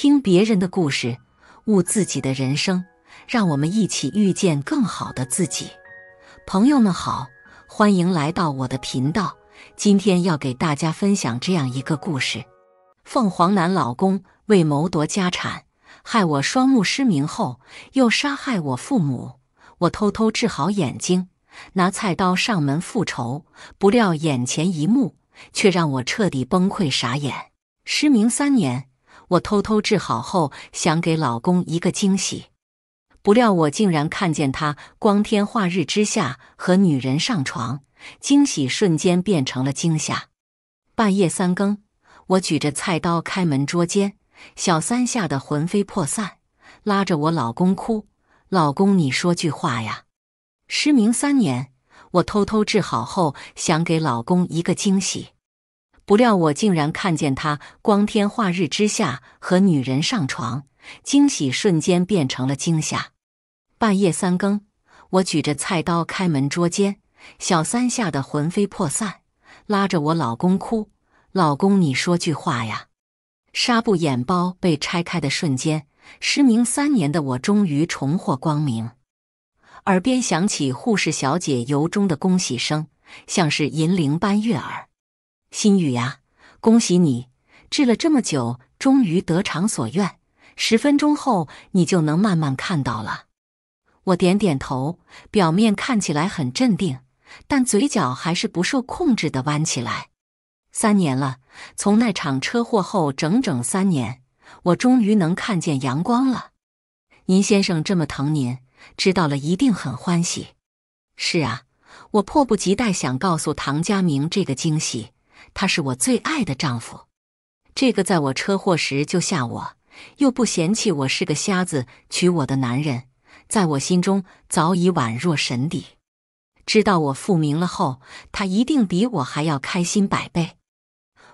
听别人的故事，悟自己的人生，让我们一起遇见更好的自己。朋友们好，欢迎来到我的频道。今天要给大家分享这样一个故事：凤凰男老公为谋夺家产，害我双目失明后，又杀害我父母。我偷偷治好眼睛，拿菜刀上门复仇，不料眼前一幕却让我彻底崩溃，傻眼。失明三年。我偷偷治好后，想给老公一个惊喜，不料我竟然看见他光天化日之下和女人上床，惊喜瞬间变成了惊吓。半夜三更，我举着菜刀开门捉奸，小三吓得魂飞魄散，拉着我老公哭：“老公，你说句话呀！”失明三年，我偷偷治好后，想给老公一个惊喜。不料我竟然看见他光天化日之下和女人上床，惊喜瞬间变成了惊吓。半夜三更，我举着菜刀开门捉奸，小三吓得魂飞魄散，拉着我老公哭：“老公，你说句话呀！”纱布眼包被拆开的瞬间，失明三年的我终于重获光明，耳边响起护士小姐由衷的恭喜声，像是银铃般悦耳。心雨呀，恭喜你！治了这么久，终于得偿所愿。十分钟后，你就能慢慢看到了。我点点头，表面看起来很镇定，但嘴角还是不受控制的弯起来。三年了，从那场车祸后整整三年，我终于能看见阳光了。您先生这么疼您，知道了一定很欢喜。是啊，我迫不及待想告诉唐家明这个惊喜。他是我最爱的丈夫，这个在我车祸时救下我，又不嫌弃我是个瞎子，娶我的男人，在我心中早已宛若神邸。知道我复明了后，他一定比我还要开心百倍。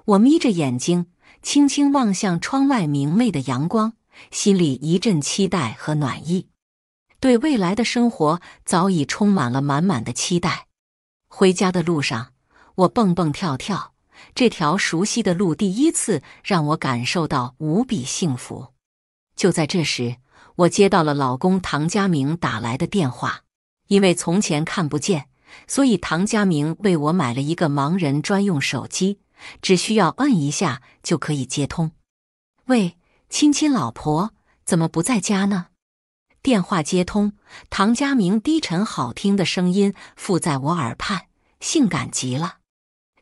我眯着眼睛，轻轻望向窗外明媚的阳光，心里一阵期待和暖意，对未来的生活早已充满了满满的期待。回家的路上，我蹦蹦跳跳。这条熟悉的路，第一次让我感受到无比幸福。就在这时，我接到了老公唐家明打来的电话。因为从前看不见，所以唐家明为我买了一个盲人专用手机，只需要按一下就可以接通。喂，亲亲老婆，怎么不在家呢？电话接通，唐家明低沉好听的声音附在我耳畔，性感极了。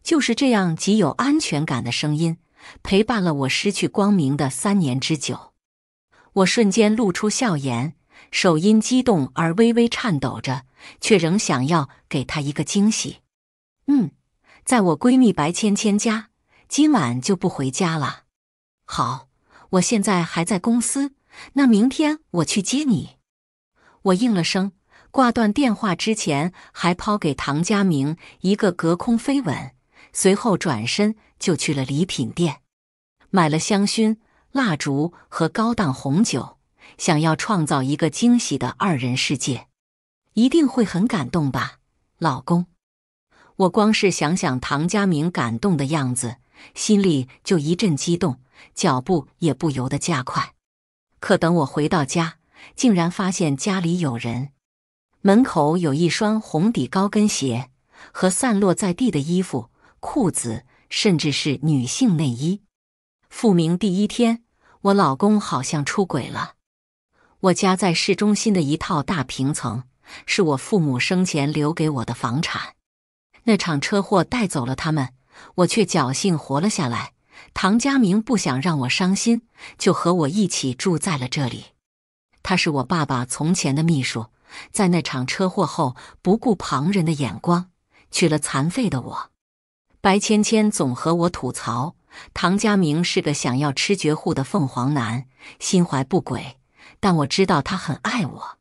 就是这样极有安全感的声音，陪伴了我失去光明的三年之久。我瞬间露出笑颜，手因激动而微微颤抖着，却仍想要给他一个惊喜。嗯，在我闺蜜白芊芊家，今晚就不回家了。好，我现在还在公司，那明天我去接你。我应了声，挂断电话之前还抛给唐佳明一个隔空飞吻。随后转身就去了礼品店，买了香薰、蜡烛和高档红酒，想要创造一个惊喜的二人世界，一定会很感动吧，老公。我光是想想唐家明感动的样子，心里就一阵激动，脚步也不由得加快。可等我回到家，竟然发现家里有人，门口有一双红底高跟鞋和散落在地的衣服。裤子，甚至是女性内衣。复明第一天，我老公好像出轨了。我家在市中心的一套大平层，是我父母生前留给我的房产。那场车祸带走了他们，我却侥幸活了下来。唐家明不想让我伤心，就和我一起住在了这里。他是我爸爸从前的秘书，在那场车祸后，不顾旁人的眼光，娶了残废的我。白芊芊总和我吐槽，唐家明是个想要吃绝户的凤凰男，心怀不轨。但我知道他很爱我，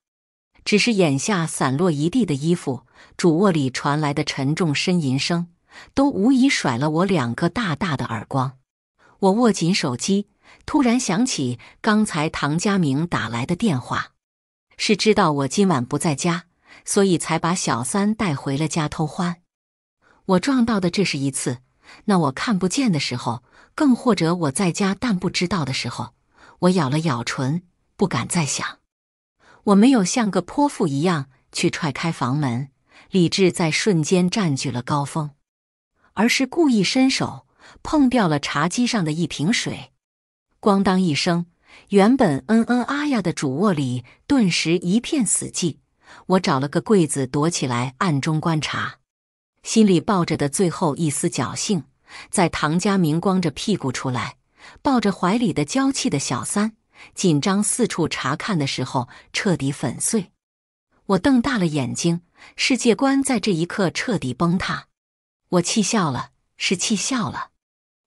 只是眼下散落一地的衣服，主卧里传来的沉重呻吟声，都无疑甩了我两个大大的耳光。我握紧手机，突然想起刚才唐家明打来的电话，是知道我今晚不在家，所以才把小三带回了家偷欢。我撞到的这是一次，那我看不见的时候，更或者我在家但不知道的时候，我咬了咬唇，不敢再想。我没有像个泼妇一样去踹开房门，理智在瞬间占据了高峰，而是故意伸手碰掉了茶几上的一瓶水，咣当一声，原本嗯嗯啊呀的主卧里顿时一片死寂。我找了个柜子躲起来，暗中观察。心里抱着的最后一丝侥幸，在唐家明光着屁股出来，抱着怀里的娇气的小三，紧张四处查看的时候，彻底粉碎。我瞪大了眼睛，世界观在这一刻彻底崩塌。我气笑了，是气笑了。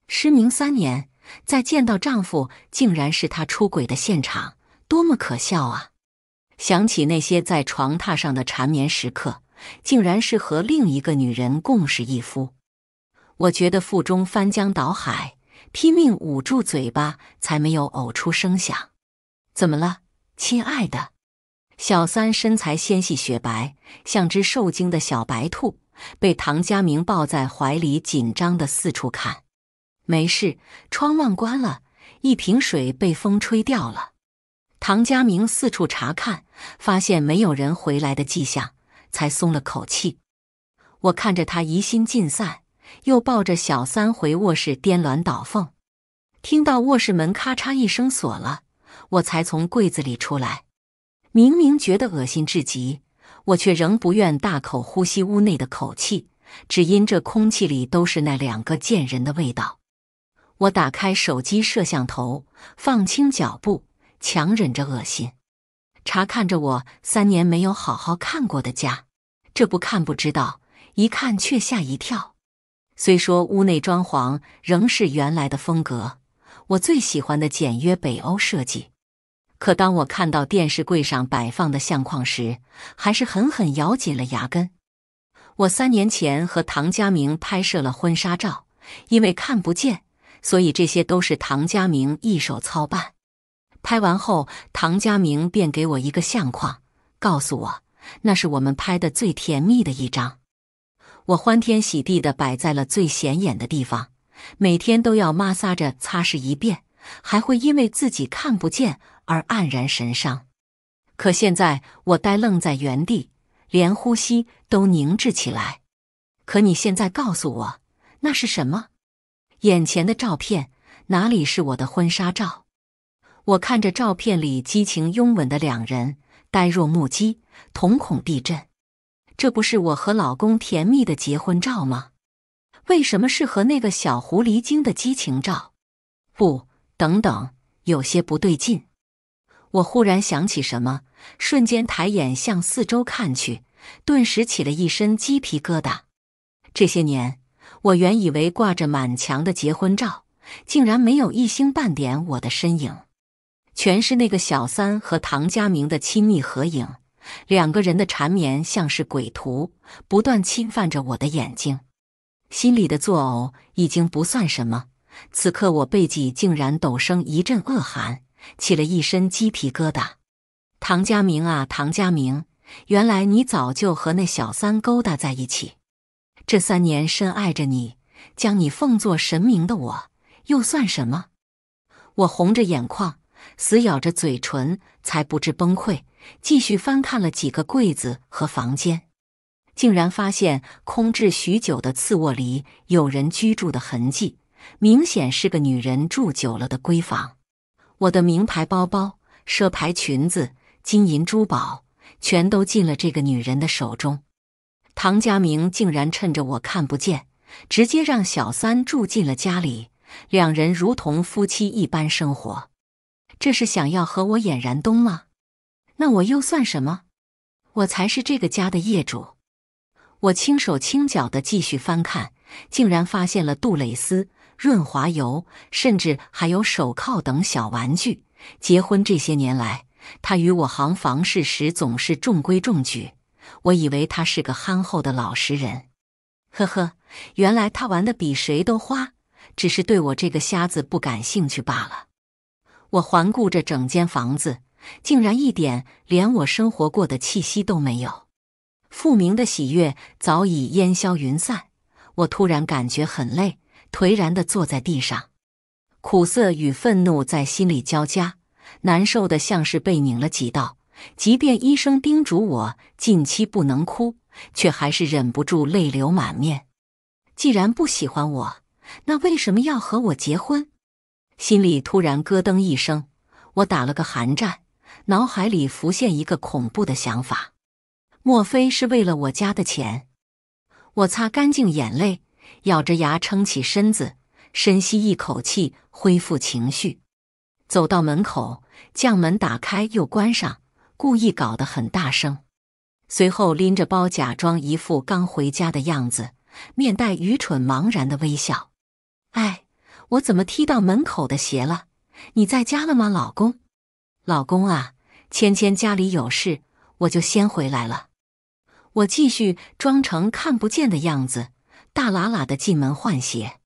失明三年，再见到丈夫，竟然是他出轨的现场，多么可笑啊！想起那些在床榻上的缠绵时刻。竟然是和另一个女人共侍一夫，我觉得腹中翻江倒海，拼命捂住嘴巴，才没有呕出声响。怎么了，亲爱的？小三身材纤细雪白，像只受惊的小白兔，被唐家明抱在怀里，紧张地四处看。没事，窗忘关了，一瓶水被风吹掉了。唐家明四处查看，发现没有人回来的迹象。才松了口气，我看着他疑心尽散，又抱着小三回卧室颠鸾倒凤。听到卧室门咔嚓一声锁了，我才从柜子里出来。明明觉得恶心至极，我却仍不愿大口呼吸屋内的口气，只因这空气里都是那两个贱人的味道。我打开手机摄像头，放轻脚步，强忍着恶心。查看着我三年没有好好看过的家，这不看不知道，一看却吓一跳。虽说屋内装潢仍是原来的风格，我最喜欢的简约北欧设计，可当我看到电视柜上摆放的相框时，还是狠狠咬紧了牙根。我三年前和唐家明拍摄了婚纱照，因为看不见，所以这些都是唐家明一手操办。拍完后，唐佳明便给我一个相框，告诉我那是我们拍的最甜蜜的一张。我欢天喜地的摆在了最显眼的地方，每天都要抹撒着擦拭一遍，还会因为自己看不见而黯然神伤。可现在我呆愣在原地，连呼吸都凝滞起来。可你现在告诉我，那是什么？眼前的照片哪里是我的婚纱照？我看着照片里激情拥吻的两人，呆若木鸡，瞳孔地震。这不是我和老公甜蜜的结婚照吗？为什么是和那个小狐狸精的激情照？不，等等，有些不对劲。我忽然想起什么，瞬间抬眼向四周看去，顿时起了一身鸡皮疙瘩。这些年，我原以为挂着满墙的结婚照，竟然没有一星半点我的身影。全是那个小三和唐家明的亲密合影，两个人的缠绵像是鬼图，不断侵犯着我的眼睛，心里的作呕已经不算什么。此刻我背脊竟然陡生一阵恶寒，起了一身鸡皮疙瘩。唐家明啊，唐家明，原来你早就和那小三勾搭在一起。这三年深爱着你，将你奉作神明的我，又算什么？我红着眼眶。死咬着嘴唇，才不至崩溃。继续翻看了几个柜子和房间，竟然发现空置许久的次卧里有人居住的痕迹，明显是个女人住久了的闺房。我的名牌包包、奢牌裙子、金银珠宝，全都进了这个女人的手中。唐家明竟然趁着我看不见，直接让小三住进了家里，两人如同夫妻一般生活。这是想要和我演燃冬吗？那我又算什么？我才是这个家的业主。我轻手轻脚的继续翻看，竟然发现了杜蕾斯、润滑油，甚至还有手铐等小玩具。结婚这些年来，他与我行房事时总是中规中矩，我以为他是个憨厚的老实人。呵呵，原来他玩的比谁都花，只是对我这个瞎子不感兴趣罢了。我环顾着整间房子，竟然一点连我生活过的气息都没有。复明的喜悦早已烟消云散，我突然感觉很累，颓然的坐在地上，苦涩与愤怒在心里交加，难受的像是被拧了几道。即便医生叮嘱我近期不能哭，却还是忍不住泪流满面。既然不喜欢我，那为什么要和我结婚？心里突然咯噔一声，我打了个寒战，脑海里浮现一个恐怖的想法：莫非是为了我家的钱？我擦干净眼泪，咬着牙撑起身子，深吸一口气，恢复情绪，走到门口，将门打开又关上，故意搞得很大声。随后拎着包，假装一副刚回家的样子，面带愚蠢茫然的微笑。哎。我怎么踢到门口的鞋了？你在家了吗，老公？老公啊，芊芊家里有事，我就先回来了。我继续装成看不见的样子，大喇喇的进门换鞋。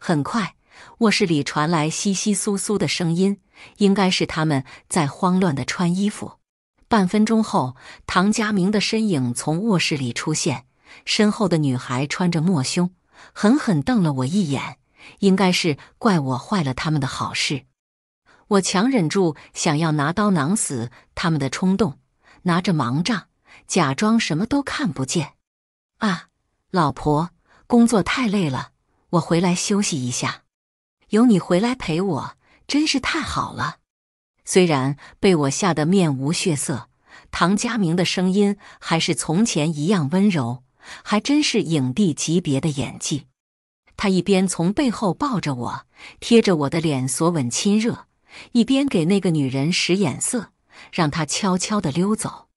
很快，卧室里传来窸窸窣窣的声音，应该是他们在慌乱的穿衣服。半分钟后，唐佳明的身影从卧室里出现，身后的女孩穿着抹胸，狠狠瞪了我一眼。应该是怪我坏了他们的好事，我强忍住想要拿刀囊死他们的冲动，拿着盲杖，假装什么都看不见。啊，老婆，工作太累了，我回来休息一下。有你回来陪我，真是太好了。虽然被我吓得面无血色，唐佳明的声音还是从前一样温柔，还真是影帝级别的演技。他一边从背后抱着我，贴着我的脸索吻亲热，一边给那个女人使眼色，让她悄悄的溜走。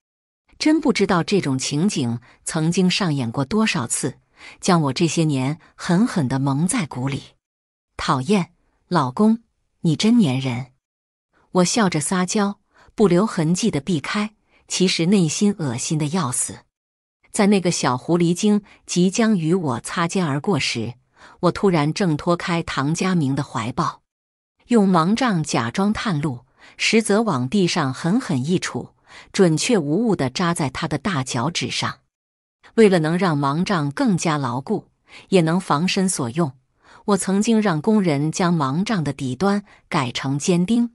真不知道这种情景曾经上演过多少次，将我这些年狠狠的蒙在鼓里。讨厌，老公，你真粘人。我笑着撒娇，不留痕迹的避开，其实内心恶心的要死。在那个小狐狸精即将与我擦肩而过时。我突然挣脱开唐家明的怀抱，用盲杖假装探路，实则往地上狠狠一杵，准确无误地扎在他的大脚趾上。为了能让盲杖更加牢固，也能防身所用，我曾经让工人将盲杖的底端改成尖钉。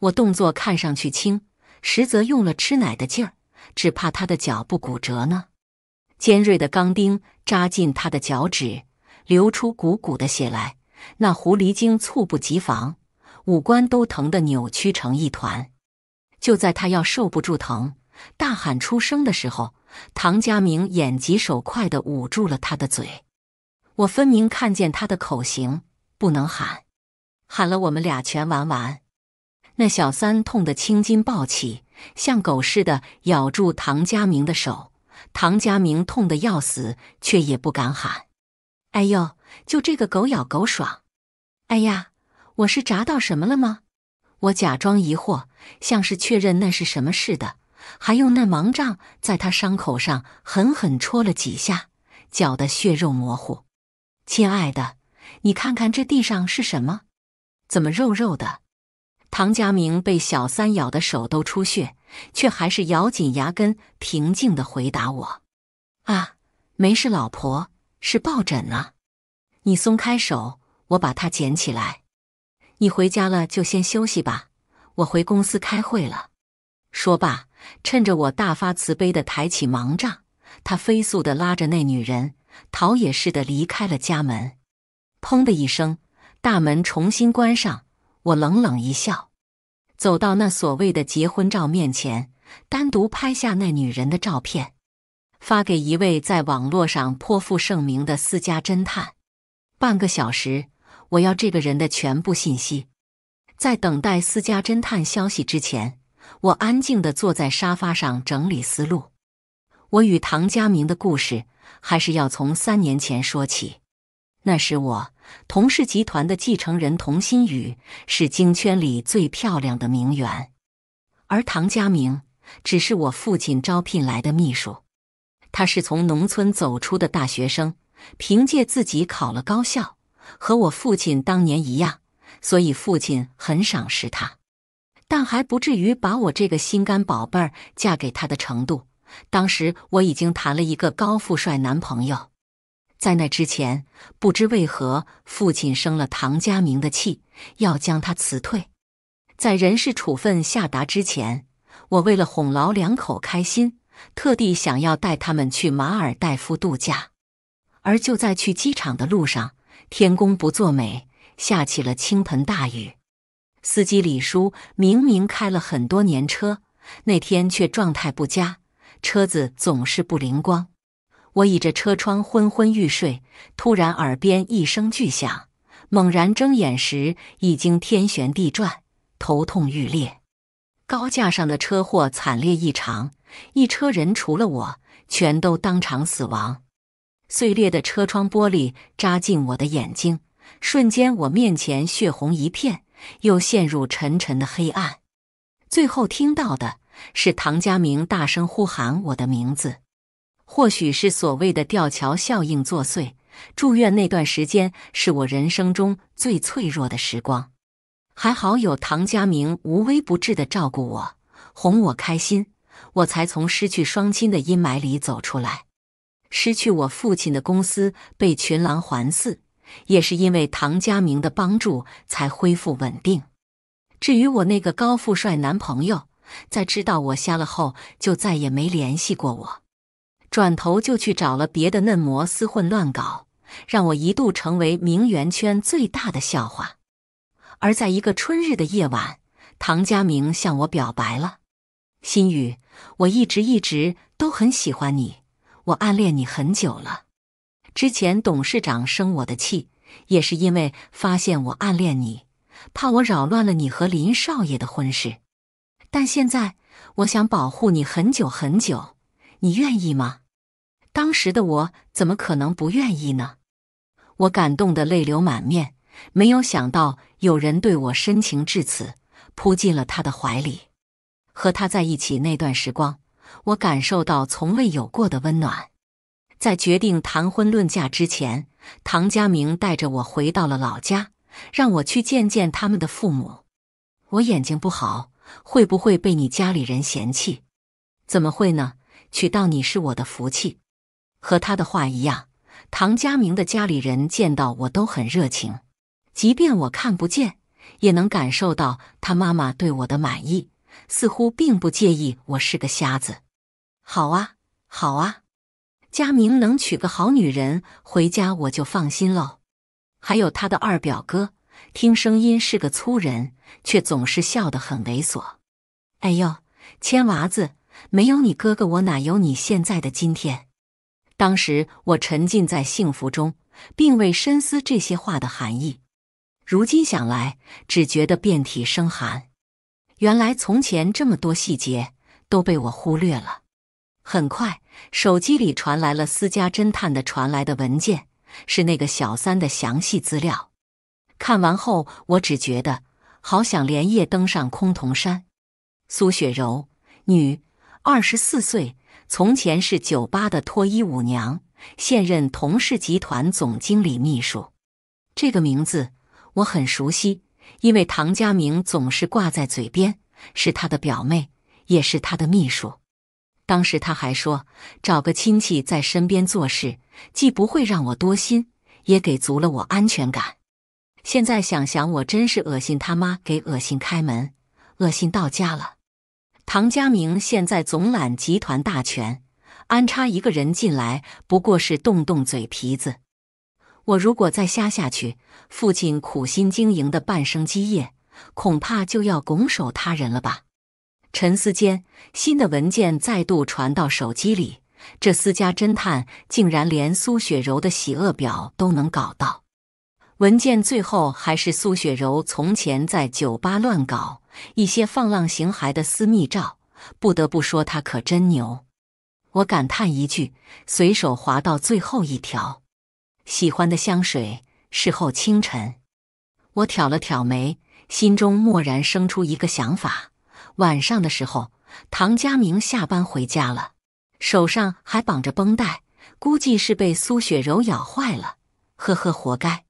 我动作看上去轻，实则用了吃奶的劲儿，只怕他的脚不骨折呢。尖锐的钢钉扎进他的脚趾。流出股股的血来，那狐狸精猝不及防，五官都疼得扭曲成一团。就在他要受不住疼，大喊出声的时候，唐家明眼疾手快地捂住了他的嘴。我分明看见他的口型，不能喊，喊了我们俩全完完。那小三痛得青筋暴起，像狗似的咬住唐家明的手。唐家明痛得要死，却也不敢喊。哎呦，就这个狗咬狗爽！哎呀，我是砸到什么了吗？我假装疑惑，像是确认那是什么似的，还用那盲杖在他伤口上狠狠戳了几下，搅得血肉模糊。亲爱的，你看看这地上是什么？怎么肉肉的？唐家明被小三咬的手都出血，却还是咬紧牙根，平静的回答我：“啊，没事，老婆。”是抱枕啊！你松开手，我把它捡起来。你回家了就先休息吧，我回公司开会了。说罢，趁着我大发慈悲的抬起盲杖，他飞速的拉着那女人逃也似的离开了家门。砰的一声，大门重新关上。我冷冷一笑，走到那所谓的结婚照面前，单独拍下那女人的照片。发给一位在网络上颇负盛名的私家侦探。半个小时，我要这个人的全部信息。在等待私家侦探消息之前，我安静地坐在沙发上整理思路。我与唐家明的故事还是要从三年前说起。那时，我童氏集团的继承人童心宇是京圈里最漂亮的名媛，而唐家明只是我父亲招聘来的秘书。他是从农村走出的大学生，凭借自己考了高校，和我父亲当年一样，所以父亲很赏识他，但还不至于把我这个心肝宝贝儿嫁给他的程度。当时我已经谈了一个高富帅男朋友，在那之前，不知为何父亲生了唐家明的气，要将他辞退。在人事处分下达之前，我为了哄老两口开心。特地想要带他们去马尔代夫度假，而就在去机场的路上，天公不作美，下起了倾盆大雨。司机李叔明明开了很多年车，那天却状态不佳，车子总是不灵光。我倚着车窗昏昏欲睡，突然耳边一声巨响，猛然睁眼时已经天旋地转，头痛欲裂。高架上的车祸惨烈异常。一车人除了我，全都当场死亡。碎裂的车窗玻璃扎进我的眼睛，瞬间我面前血红一片，又陷入沉沉的黑暗。最后听到的是唐家明大声呼喊我的名字。或许是所谓的吊桥效应作祟，住院那段时间是我人生中最脆弱的时光。还好有唐家明无微不至的照顾我，哄我开心。我才从失去双亲的阴霾里走出来，失去我父亲的公司被群狼环伺，也是因为唐家明的帮助才恢复稳定。至于我那个高富帅男朋友，在知道我瞎了后，就再也没联系过我，转头就去找了别的嫩模厮混乱搞，让我一度成为名媛圈最大的笑话。而在一个春日的夜晚，唐家明向我表白了，心语。我一直一直都很喜欢你，我暗恋你很久了。之前董事长生我的气，也是因为发现我暗恋你，怕我扰乱了你和林少爷的婚事。但现在我想保护你很久很久，你愿意吗？当时的我怎么可能不愿意呢？我感动得泪流满面，没有想到有人对我深情至此，扑进了他的怀里。和他在一起那段时光，我感受到从未有过的温暖。在决定谈婚论嫁之前，唐家明带着我回到了老家，让我去见见他们的父母。我眼睛不好，会不会被你家里人嫌弃？怎么会呢？娶到你是我的福气。和他的话一样，唐家明的家里人见到我都很热情，即便我看不见，也能感受到他妈妈对我的满意。似乎并不介意我是个瞎子。好啊，好啊，佳明能娶个好女人回家，我就放心喽。还有他的二表哥，听声音是个粗人，却总是笑得很猥琐。哎呦，千娃子，没有你哥哥，我哪有你现在的今天？当时我沉浸在幸福中，并未深思这些话的含义。如今想来，只觉得遍体生寒。原来从前这么多细节都被我忽略了。很快，手机里传来了私家侦探的传来的文件，是那个小三的详细资料。看完后，我只觉得好想连夜登上崆峒山。苏雪柔，女，二十四岁，从前是酒吧的脱衣舞娘，现任同氏集团总经理秘书。这个名字我很熟悉。因为唐家明总是挂在嘴边，是他的表妹，也是他的秘书。当时他还说，找个亲戚在身边做事，既不会让我多心，也给足了我安全感。现在想想，我真是恶心他妈给恶心开门，恶心到家了。唐家明现在总揽集团大权，安插一个人进来，不过是动动嘴皮子。我如果再瞎下去，父亲苦心经营的半生基业，恐怕就要拱手他人了吧。沉思间，新的文件再度传到手机里。这私家侦探竟然连苏雪柔的喜恶表都能搞到。文件最后还是苏雪柔从前在酒吧乱搞一些放浪形骸的私密照。不得不说，他可真牛。我感叹一句，随手划到最后一条。喜欢的香水。事后清晨，我挑了挑眉，心中蓦然生出一个想法。晚上的时候，唐家明下班回家了，手上还绑着绷带，估计是被苏雪柔咬坏了。呵呵，活该。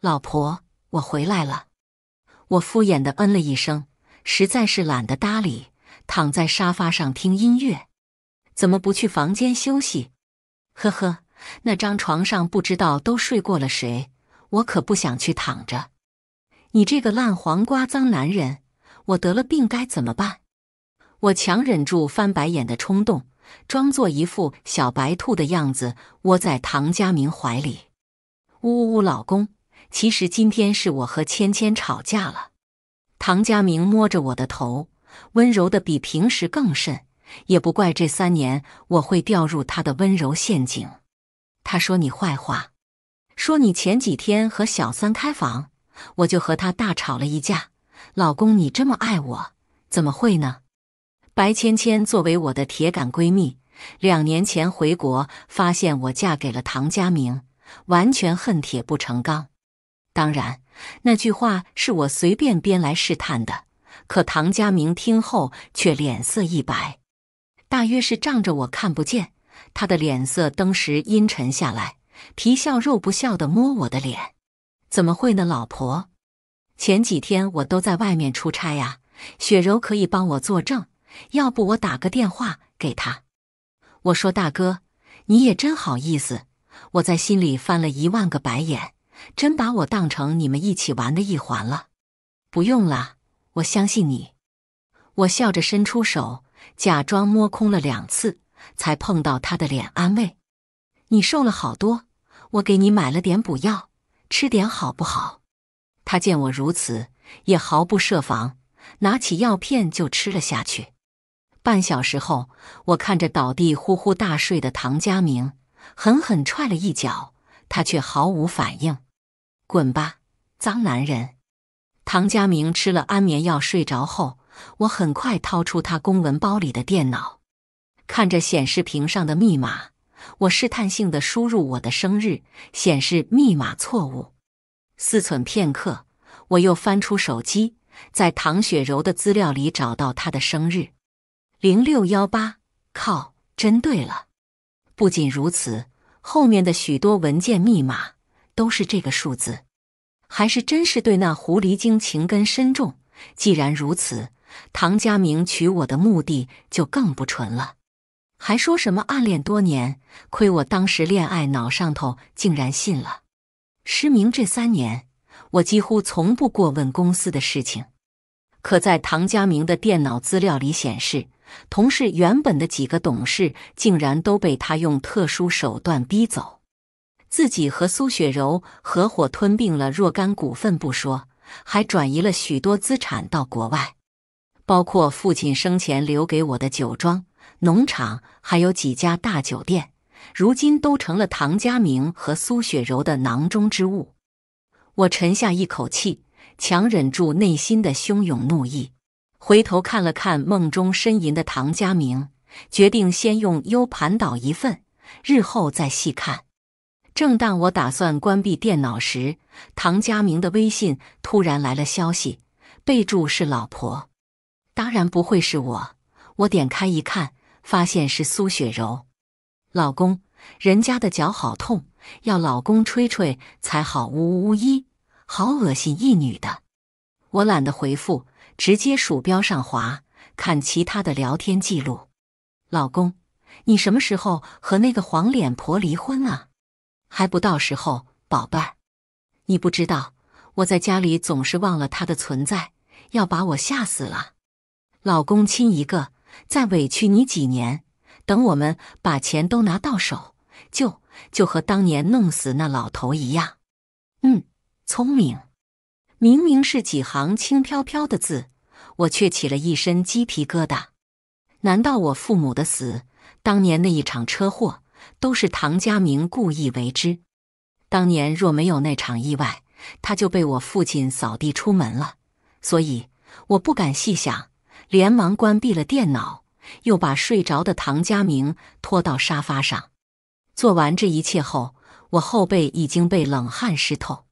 老婆，我回来了。我敷衍的嗯了一声，实在是懒得搭理，躺在沙发上听音乐。怎么不去房间休息？呵呵。那张床上不知道都睡过了谁，我可不想去躺着。你这个烂黄瓜、脏男人，我得了病该怎么办？我强忍住翻白眼的冲动，装作一副小白兔的样子，窝在唐家明怀里。呜呜，呜，老公，其实今天是我和芊芊吵架了。唐家明摸着我的头，温柔的比平时更甚，也不怪这三年我会掉入他的温柔陷阱。他说你坏话，说你前几天和小三开房，我就和他大吵了一架。老公，你这么爱我，怎么会呢？白芊芊作为我的铁杆闺蜜，两年前回国发现我嫁给了唐家明，完全恨铁不成钢。当然，那句话是我随便编来试探的，可唐家明听后却脸色一白，大约是仗着我看不见。他的脸色登时阴沉下来，皮笑肉不笑的摸我的脸：“怎么会呢，老婆？前几天我都在外面出差呀，雪柔可以帮我作证。要不我打个电话给她？”我说：“大哥，你也真好意思！”我在心里翻了一万个白眼，真把我当成你们一起玩的一环了。不用啦，我相信你。我笑着伸出手，假装摸空了两次。才碰到他的脸，安慰：“你瘦了好多，我给你买了点补药，吃点好不好？”他见我如此，也毫不设防，拿起药片就吃了下去。半小时后，我看着倒地呼呼大睡的唐家明，狠狠踹了一脚，他却毫无反应。滚吧，脏男人！唐家明吃了安眠药睡着后，我很快掏出他公文包里的电脑。看着显示屏上的密码，我试探性的输入我的生日，显示密码错误。思忖片刻，我又翻出手机，在唐雪柔的资料里找到她的生日，零六幺八。靠，真对了！不仅如此，后面的许多文件密码都是这个数字，还是真是对那狐狸精情根深重。既然如此，唐家明娶我的目的就更不纯了。还说什么暗恋多年？亏我当时恋爱脑上头，竟然信了。失明这三年，我几乎从不过问公司的事情。可在唐家明的电脑资料里显示，同事原本的几个董事竟然都被他用特殊手段逼走，自己和苏雪柔合伙吞并了若干股份不说，还转移了许多资产到国外，包括父亲生前留给我的酒庄。农场还有几家大酒店，如今都成了唐家明和苏雪柔的囊中之物。我沉下一口气，强忍住内心的汹涌怒意，回头看了看梦中呻吟的唐家明，决定先用 U 盘导一份，日后再细看。正当我打算关闭电脑时，唐家明的微信突然来了消息，备注是“老婆”，当然不会是我。我点开一看。发现是苏雪柔，老公，人家的脚好痛，要老公吹吹才好。呜呜一，好恶心一女的，我懒得回复，直接鼠标上滑看其他的聊天记录。老公，你什么时候和那个黄脸婆离婚啊？还不到时候，宝贝，你不知道我在家里总是忘了她的存在，要把我吓死了。老公亲一个。再委屈你几年，等我们把钱都拿到手，就就和当年弄死那老头一样。嗯，聪明。明明是几行轻飘飘的字，我却起了一身鸡皮疙瘩。难道我父母的死，当年那一场车祸，都是唐家明故意为之？当年若没有那场意外，他就被我父亲扫地出门了。所以我不敢细想。连忙关闭了电脑，又把睡着的唐家明拖到沙发上。做完这一切后，我后背已经被冷汗湿透，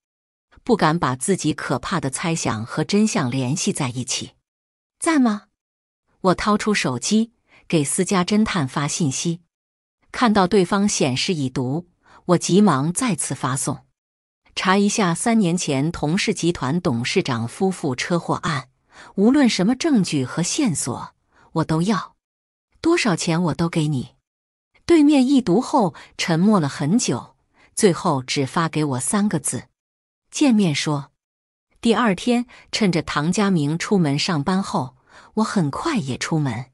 不敢把自己可怕的猜想和真相联系在一起。在吗？我掏出手机给私家侦探发信息，看到对方显示已读，我急忙再次发送：查一下三年前同氏集团董事长夫妇车祸案。无论什么证据和线索，我都要。多少钱我都给你。对面一读后沉默了很久，最后只发给我三个字：“见面说。”第二天，趁着唐家明出门上班后，我很快也出门。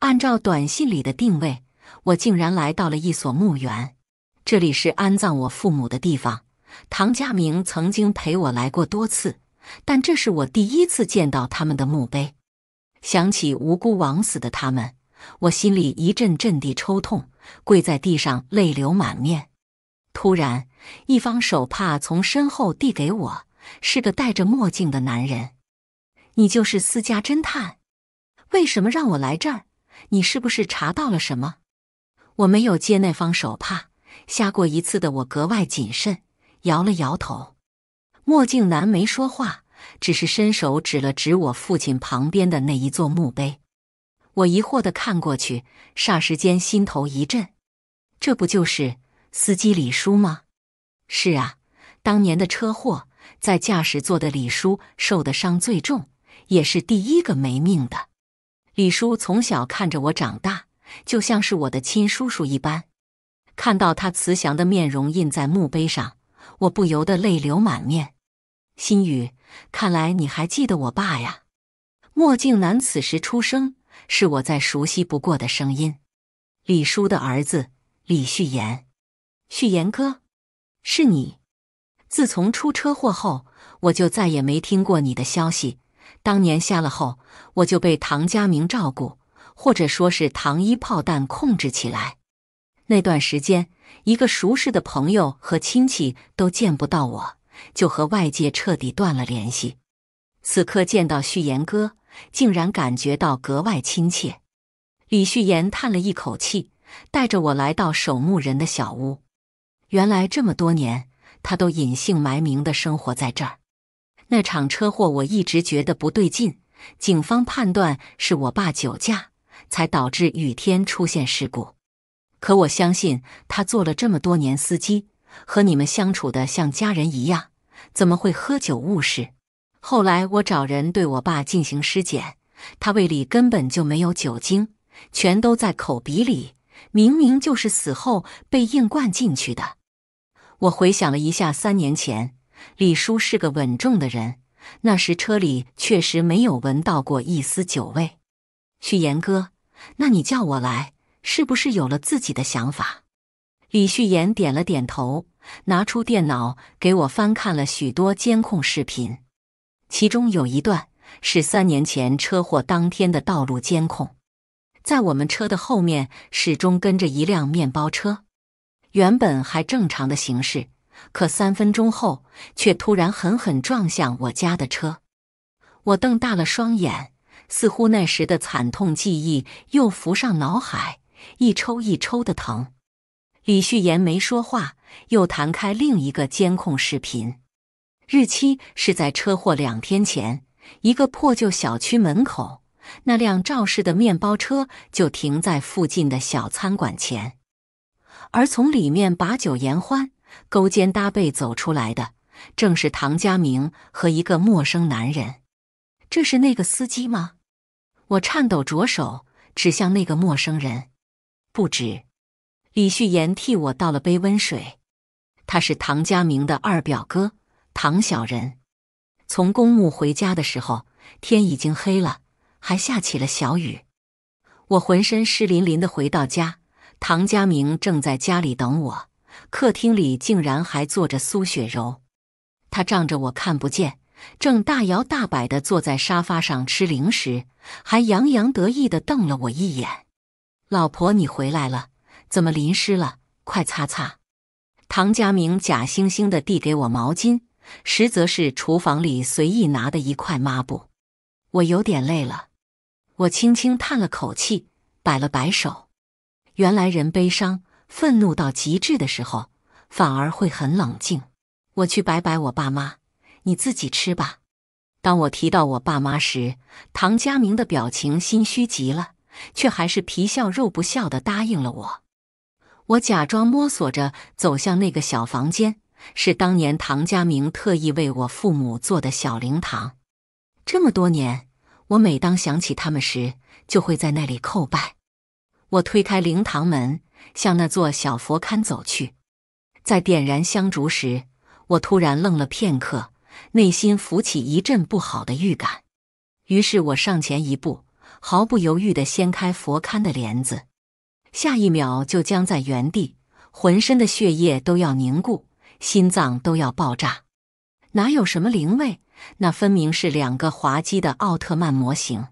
按照短信里的定位，我竟然来到了一所墓园。这里是安葬我父母的地方。唐家明曾经陪我来过多次。但这是我第一次见到他们的墓碑，想起无辜枉死的他们，我心里一阵阵地抽痛，跪在地上泪流满面。突然，一方手帕从身后递给我，是个戴着墨镜的男人。你就是私家侦探？为什么让我来这儿？你是不是查到了什么？我没有接那方手帕，瞎过一次的我格外谨慎，摇了摇头。墨镜男没说话，只是伸手指了指我父亲旁边的那一座墓碑。我疑惑的看过去，霎时间心头一震：这不就是司机李叔吗？是啊，当年的车祸，在驾驶座的李叔受的伤最重，也是第一个没命的。李叔从小看着我长大，就像是我的亲叔叔一般。看到他慈祥的面容印在墓碑上，我不由得泪流满面。心雨，看来你还记得我爸呀？墨镜男此时出声，是我再熟悉不过的声音。李叔的儿子李旭言，旭言哥，是你。自从出车祸后，我就再也没听过你的消息。当年下了后，我就被唐家明照顾，或者说是糖衣炮弹控制起来。那段时间，一个熟识的朋友和亲戚都见不到我。就和外界彻底断了联系。此刻见到旭岩哥，竟然感觉到格外亲切。李旭岩叹了一口气，带着我来到守墓人的小屋。原来这么多年，他都隐姓埋名的生活在这儿。那场车祸我一直觉得不对劲，警方判断是我爸酒驾才导致雨天出现事故。可我相信，他做了这么多年司机，和你们相处的像家人一样。怎么会喝酒误事？后来我找人对我爸进行尸检，他胃里根本就没有酒精，全都在口鼻里，明明就是死后被硬灌进去的。我回想了一下，三年前李叔是个稳重的人，那时车里确实没有闻到过一丝酒味。旭岩哥，那你叫我来，是不是有了自己的想法？李旭岩点了点头，拿出电脑给我翻看了许多监控视频，其中有一段是三年前车祸当天的道路监控，在我们车的后面始终跟着一辆面包车，原本还正常的行驶，可三分钟后却突然狠狠撞向我家的车，我瞪大了双眼，似乎那时的惨痛记忆又浮上脑海，一抽一抽的疼。李旭言没说话，又弹开另一个监控视频，日期是在车祸两天前。一个破旧小区门口，那辆肇事的面包车就停在附近的小餐馆前，而从里面把酒言欢、勾肩搭背走出来的，正是唐家明和一个陌生男人。这是那个司机吗？我颤抖着手指向那个陌生人，不止。李旭言替我倒了杯温水，他是唐家明的二表哥唐小人。从公墓回家的时候，天已经黑了，还下起了小雨。我浑身湿淋淋的回到家，唐家明正在家里等我，客厅里竟然还坐着苏雪柔。他仗着我看不见，正大摇大摆的坐在沙发上吃零食，还洋洋得意的瞪了我一眼：“老婆，你回来了。”怎么淋湿了？快擦擦！唐家明假惺惺的递给我毛巾，实则是厨房里随意拿的一块抹布。我有点累了，我轻轻叹了口气，摆了摆手。原来人悲伤、愤怒到极致的时候，反而会很冷静。我去拜拜我爸妈，你自己吃吧。当我提到我爸妈时，唐家明的表情心虚极了，却还是皮笑肉不笑的答应了我。我假装摸索着走向那个小房间，是当年唐家明特意为我父母做的小灵堂。这么多年，我每当想起他们时，就会在那里叩拜。我推开灵堂门，向那座小佛龛走去。在点燃香烛时，我突然愣了片刻，内心浮起一阵不好的预感。于是，我上前一步，毫不犹豫地掀开佛龛的帘子。下一秒就僵在原地，浑身的血液都要凝固，心脏都要爆炸。哪有什么灵位？那分明是两个滑稽的奥特曼模型。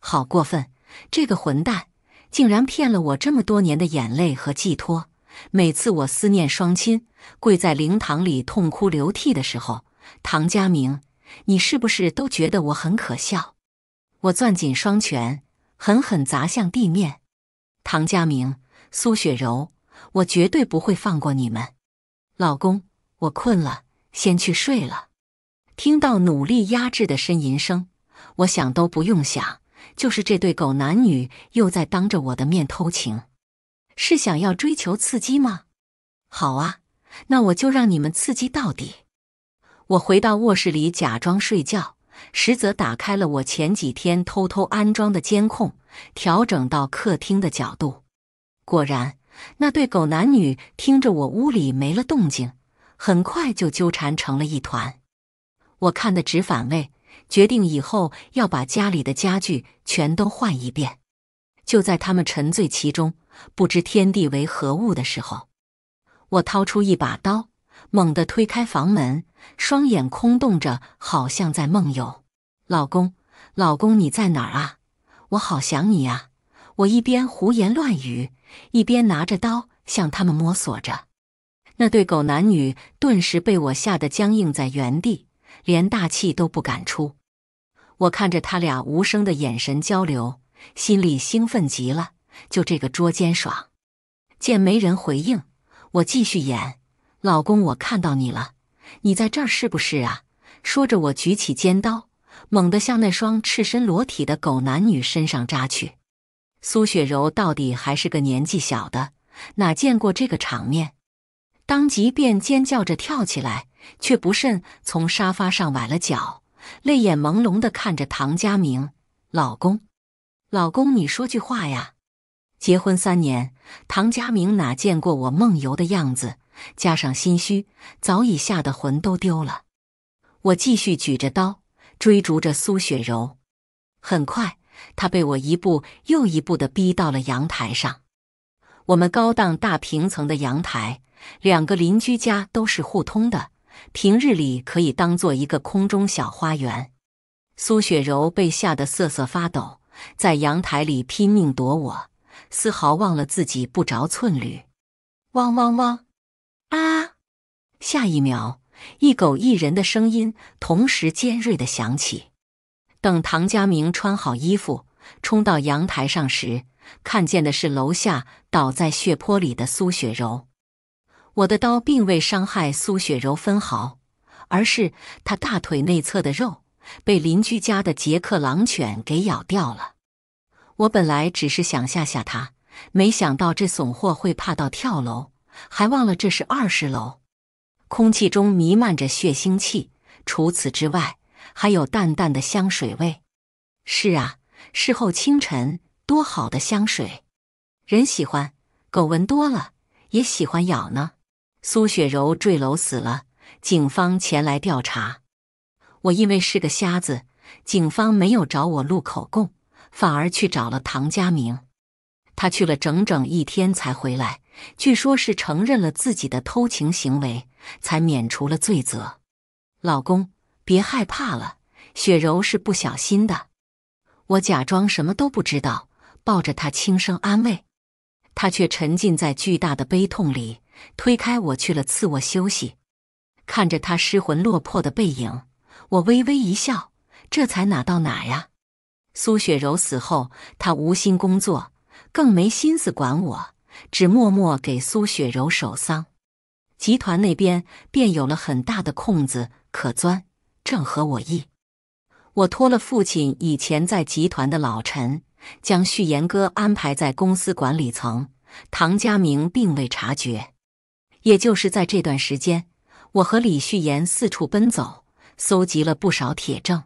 好过分！这个混蛋竟然骗了我这么多年的眼泪和寄托。每次我思念双亲，跪在灵堂里痛哭流涕的时候，唐家明，你是不是都觉得我很可笑？我攥紧双拳，狠狠砸向地面。唐家明、苏雪柔，我绝对不会放过你们！老公，我困了，先去睡了。听到努力压制的呻吟声，我想都不用想，就是这对狗男女又在当着我的面偷情，是想要追求刺激吗？好啊，那我就让你们刺激到底！我回到卧室里假装睡觉，实则打开了我前几天偷偷安装的监控。调整到客厅的角度，果然那对狗男女听着我屋里没了动静，很快就纠缠成了一团。我看得直反胃，决定以后要把家里的家具全都换一遍。就在他们沉醉其中，不知天地为何物的时候，我掏出一把刀，猛地推开房门，双眼空洞着，好像在梦游。老公，老公你在哪儿啊？我好想你啊！我一边胡言乱语，一边拿着刀向他们摸索着。那对狗男女顿时被我吓得僵硬在原地，连大气都不敢出。我看着他俩无声的眼神交流，心里兴奋极了，就这个捉奸爽！见没人回应，我继续演：“老公，我看到你了，你在这儿是不是啊？”说着，我举起尖刀。猛地向那双赤身裸体的狗男女身上扎去。苏雪柔到底还是个年纪小的，哪见过这个场面，当即便尖叫着跳起来，却不慎从沙发上崴了脚，泪眼朦胧地看着唐家明：“老公，老公，你说句话呀！”结婚三年，唐家明哪见过我梦游的样子，加上心虚，早已吓得魂都丢了。我继续举着刀。追逐着苏雪柔，很快，他被我一步又一步的逼到了阳台上。我们高档大平层的阳台，两个邻居家都是互通的，平日里可以当做一个空中小花园。苏雪柔被吓得瑟瑟发抖，在阳台里拼命躲我，丝毫忘了自己不着寸缕。汪汪汪！啊！下一秒。一狗一人的声音同时尖锐的响起。等唐家明穿好衣服冲到阳台上时，看见的是楼下倒在血泊里的苏雪柔。我的刀并未伤害苏雪柔分毫，而是她大腿内侧的肉被邻居家的捷克狼犬给咬掉了。我本来只是想吓吓他，没想到这怂货会怕到跳楼，还忘了这是二十楼。空气中弥漫着血腥气，除此之外还有淡淡的香水味。是啊，事后清晨，多好的香水，人喜欢，狗闻多了也喜欢咬呢。苏雪柔坠楼死了，警方前来调查。我因为是个瞎子，警方没有找我录口供，反而去找了唐家明。他去了整整一天才回来，据说是承认了自己的偷情行为。才免除了罪责，老公，别害怕了，雪柔是不小心的。我假装什么都不知道，抱着她轻声安慰，她却沉浸在巨大的悲痛里，推开我去了次卧休息。看着她失魂落魄的背影，我微微一笑，这才哪到哪呀？苏雪柔死后，他无心工作，更没心思管我，只默默给苏雪柔守丧。集团那边便有了很大的空子可钻，正合我意。我托了父亲以前在集团的老陈，将旭岩哥安排在公司管理层。唐家明并未察觉。也就是在这段时间，我和李旭岩四处奔走，搜集了不少铁证。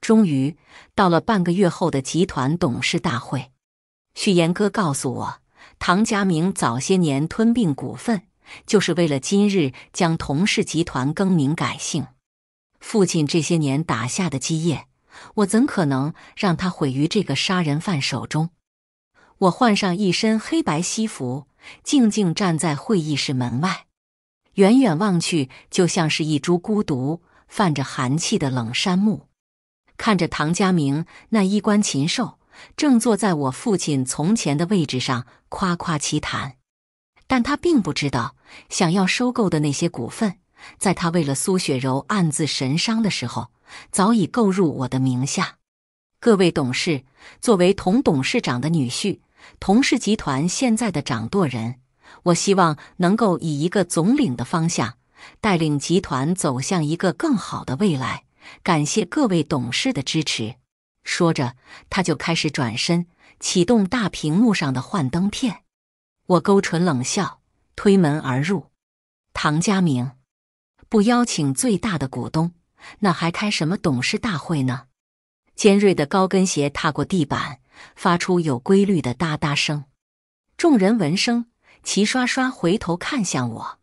终于到了半个月后的集团董事大会，旭岩哥告诉我，唐家明早些年吞并股份。就是为了今日将同氏集团更名改姓，父亲这些年打下的基业，我怎可能让他毁于这个杀人犯手中？我换上一身黑白西服，静静站在会议室门外，远远望去，就像是一株孤独、泛着寒气的冷杉木。看着唐家明那衣冠禽兽，正坐在我父亲从前的位置上夸夸其谈。但他并不知道，想要收购的那些股份，在他为了苏雪柔暗自神伤的时候，早已购入我的名下。各位董事，作为童董事长的女婿，童氏集团现在的掌舵人，我希望能够以一个总领的方向，带领集团走向一个更好的未来。感谢各位董事的支持。说着，他就开始转身，启动大屏幕上的幻灯片。我勾唇冷笑，推门而入。唐家明，不邀请最大的股东，那还开什么董事大会呢？尖锐的高跟鞋踏过地板，发出有规律的哒哒声。众人闻声，齐刷刷回头看向我。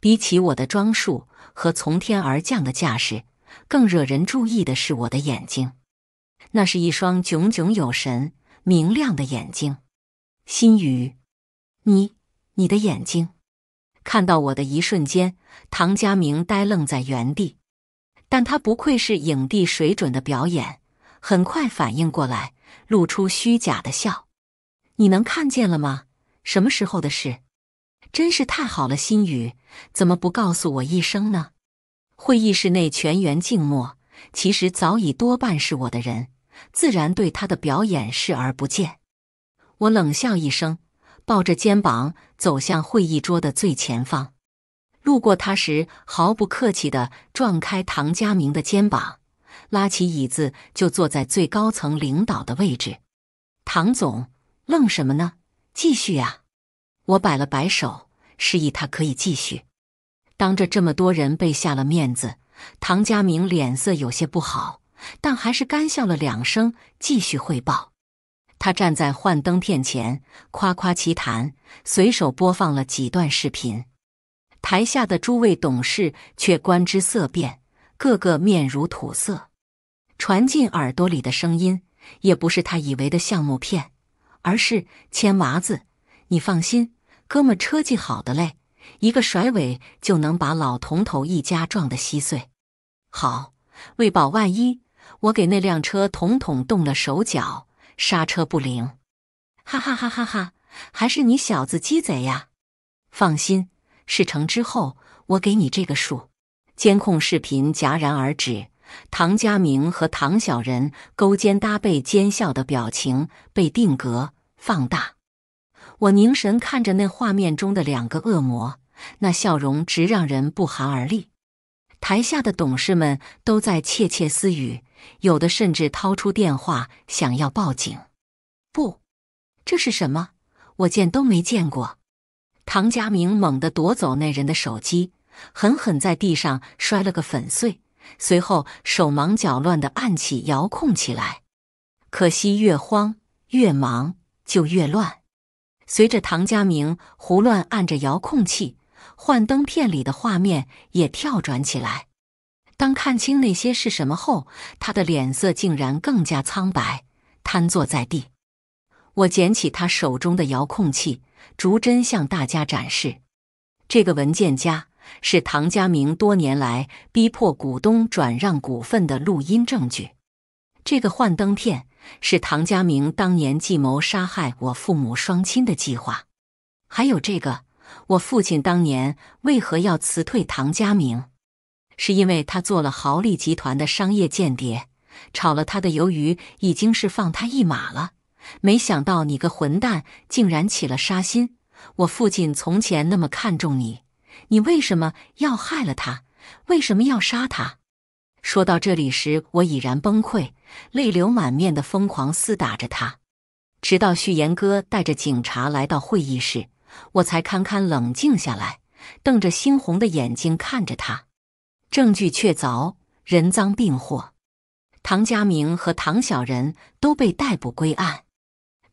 比起我的装束和从天而降的架势，更惹人注意的是我的眼睛。那是一双炯炯有神、明亮的眼睛。心语。你，你的眼睛看到我的一瞬间，唐佳明呆愣在原地。但他不愧是影帝水准的表演，很快反应过来，露出虚假的笑。你能看见了吗？什么时候的事？真是太好了，心雨，怎么不告诉我一声呢？会议室内全员静默。其实早已多半是我的人，自然对他的表演视而不见。我冷笑一声。抱着肩膀走向会议桌的最前方，路过他时毫不客气地撞开唐家明的肩膀，拉起椅子就坐在最高层领导的位置。唐总，愣什么呢？继续啊！我摆了摆手，示意他可以继续。当着这么多人被下了面子，唐家明脸色有些不好，但还是干笑了两声，继续汇报。他站在幻灯片前夸夸其谈，随手播放了几段视频。台下的诸位董事却观之色变，个个面如土色。传进耳朵里的声音也不是他以为的项目片，而是：“千娃子，你放心，哥们车技好的嘞，一个甩尾就能把老铜头一家撞得稀碎。好，为保万一，我给那辆车统统动了手脚。”刹车不灵，哈哈哈哈哈！还是你小子鸡贼呀！放心，事成之后我给你这个数。监控视频戛然而止，唐家明和唐小人勾肩搭背、奸笑的表情被定格放大。我凝神看着那画面中的两个恶魔，那笑容直让人不寒而栗。台下的董事们都在窃窃私语。有的甚至掏出电话想要报警，不，这是什么？我见都没见过。唐家明猛地夺走那人的手机，狠狠在地上摔了个粉碎，随后手忙脚乱地按起遥控器来。可惜越慌越忙就越乱。随着唐家明胡乱按着遥控器，幻灯片里的画面也跳转起来。当看清那些是什么后，他的脸色竟然更加苍白，瘫坐在地。我捡起他手中的遥控器，逐帧向大家展示：这个文件夹是唐家明多年来逼迫股东转让股份的录音证据；这个幻灯片是唐家明当年计谋杀害我父母双亲的计划；还有这个，我父亲当年为何要辞退唐家明？是因为他做了豪利集团的商业间谍，炒了他的鱿鱼已经是放他一马了。没想到你个混蛋竟然起了杀心！我父亲从前那么看重你，你为什么要害了他？为什么要杀他？说到这里时，我已然崩溃，泪流满面的疯狂厮打着他。直到旭颜哥带着警察来到会议室，我才堪堪冷静下来，瞪着猩红的眼睛看着他。证据确凿，人赃并获，唐家明和唐小人都被逮捕归案。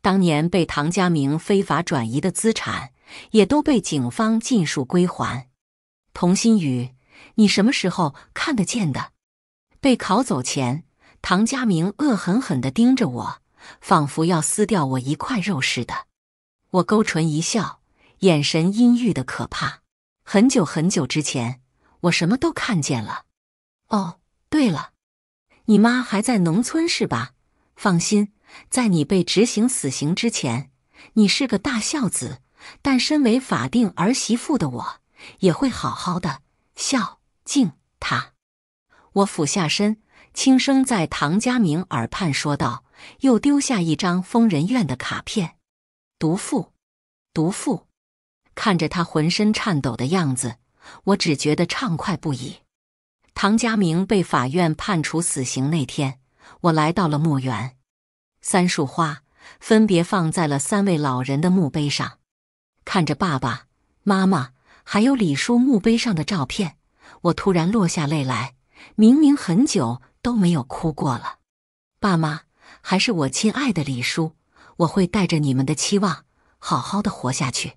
当年被唐家明非法转移的资产，也都被警方尽数归还。童心宇，你什么时候看得见的？被拷走前，唐家明恶狠狠地盯着我，仿佛要撕掉我一块肉似的。我勾唇一笑，眼神阴郁的可怕。很久很久之前。我什么都看见了。哦，对了，你妈还在农村是吧？放心，在你被执行死刑之前，你是个大孝子。但身为法定儿媳妇的我，也会好好的孝敬他。我俯下身，轻声在唐家明耳畔说道，又丢下一张疯人院的卡片。毒妇，毒妇，看着他浑身颤抖的样子。我只觉得畅快不已。唐家明被法院判处死刑那天，我来到了墓园，三束花分别放在了三位老人的墓碑上。看着爸爸妈妈还有李叔墓碑上的照片，我突然落下泪来。明明很久都没有哭过了，爸妈，还是我亲爱的李叔，我会带着你们的期望，好好的活下去。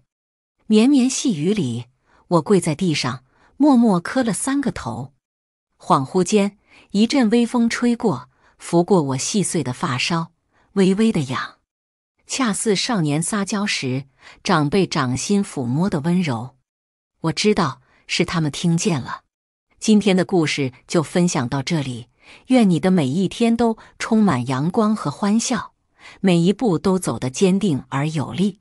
绵绵细雨里。我跪在地上，默默磕了三个头。恍惚间，一阵微风吹过，拂过我细碎的发梢，微微的痒，恰似少年撒娇时长辈掌心抚摸的温柔。我知道，是他们听见了。今天的故事就分享到这里，愿你的每一天都充满阳光和欢笑，每一步都走得坚定而有力。